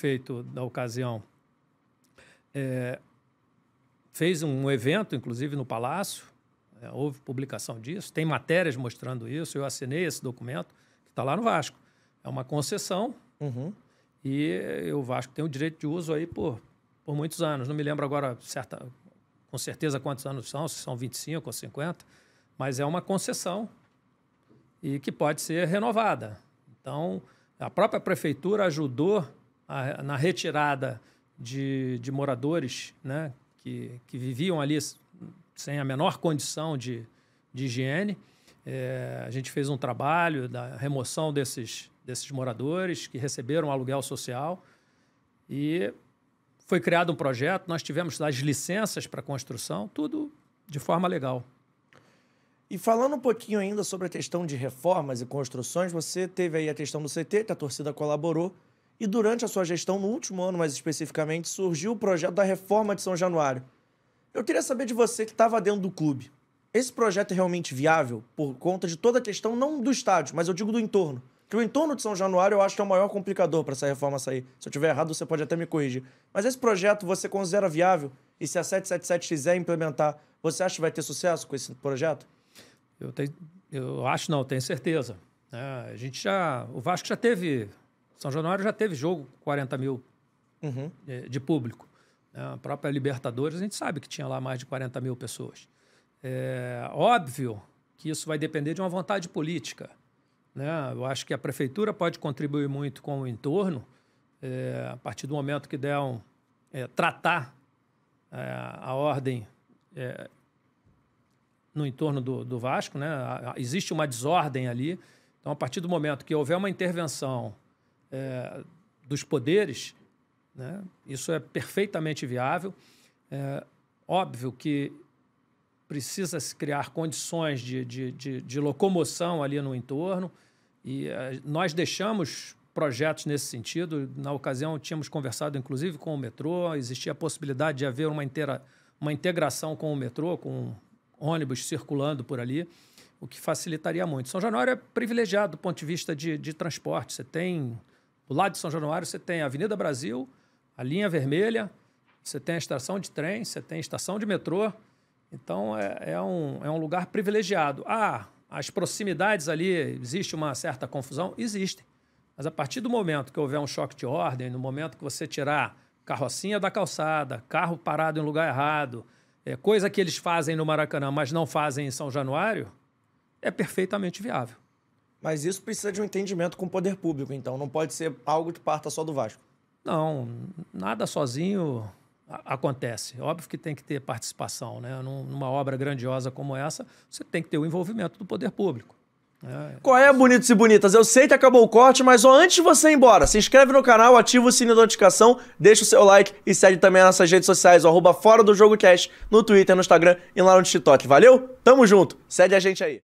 prefeito da ocasião é, fez um evento, inclusive no Palácio, é, houve publicação disso, tem matérias mostrando isso, eu assinei esse documento, que está lá no Vasco. É uma concessão uhum. e o Vasco tem o direito de uso aí por, por muitos anos. Não me lembro agora certa, com certeza quantos anos são, se são 25 ou 50, mas é uma concessão e que pode ser renovada. Então, a própria prefeitura ajudou na retirada de, de moradores né, que, que viviam ali sem a menor condição de, de higiene. É, a gente fez um trabalho da remoção desses, desses moradores que receberam aluguel social e foi criado um projeto, nós tivemos as licenças para construção, tudo de forma legal. E falando um pouquinho ainda sobre a questão de reformas e construções, você teve aí a questão do CT, que a torcida colaborou, e durante a sua gestão, no último ano mais especificamente, surgiu o projeto da reforma de São Januário. Eu queria saber de você que estava dentro do clube. Esse projeto é realmente viável por conta de toda a questão, não do estádio, mas eu digo do entorno. Que o entorno de São Januário eu acho que é o maior complicador para essa reforma sair. Se eu tiver errado, você pode até me corrigir. Mas esse projeto você considera viável? E se a 777 quiser implementar, você acha que vai ter sucesso com esse projeto? Eu, tenho, eu acho não, tenho certeza. É, a gente já, o Vasco já teve são Januário já teve jogo 40 mil uhum. de, é, de, público. Né? A própria Libertadores, a gente sabe que tinha lá mais de 40 mil pessoas. É óbvio que isso vai depender de uma vontade política. Né? Eu acho que a prefeitura pode contribuir muito com o entorno, é, a partir do momento que der um, é, tratar é, a ordem é, no entorno do, do Vasco, né? A, a, existe uma desordem ali. Então, a partir do momento que houver uma intervenção é, dos poderes, né? isso é perfeitamente viável. É, óbvio que precisa se criar condições de, de, de, de locomoção ali no entorno, e é, nós deixamos projetos nesse sentido. Na ocasião, tínhamos conversado inclusive com o metrô, existia a possibilidade de haver uma, inteira, uma integração com o metrô, com ônibus circulando por ali, o que facilitaria muito. São Januário é privilegiado do ponto de vista de, de transporte. Você tem do lado de São Januário, você tem a Avenida Brasil, a linha vermelha, você tem a estação de trem, você tem a estação de metrô. Então, é, é, um, é um lugar privilegiado. Ah, as proximidades ali, existe uma certa confusão? existem, Mas a partir do momento que houver um choque de ordem, no momento que você tirar carrocinha da calçada, carro parado em lugar errado, é, coisa que eles fazem no Maracanã, mas não fazem em São Januário, é perfeitamente viável. Mas isso precisa de um entendimento com o poder público, então. Não pode ser algo que parta só do Vasco. Não, nada sozinho acontece. Óbvio que tem que ter participação, né? Numa obra grandiosa como essa, você tem que ter o envolvimento do poder público. É. Qual é, bonitos e bonitas? Eu sei que acabou o corte, mas ó, antes de você ir embora, se inscreve no canal, ativa o sininho da notificação, deixa o seu like e segue também nas nossas redes sociais, arroba Fora do Jogo no Twitter, no Instagram e lá no TikTok. Valeu? Tamo junto, segue a gente aí.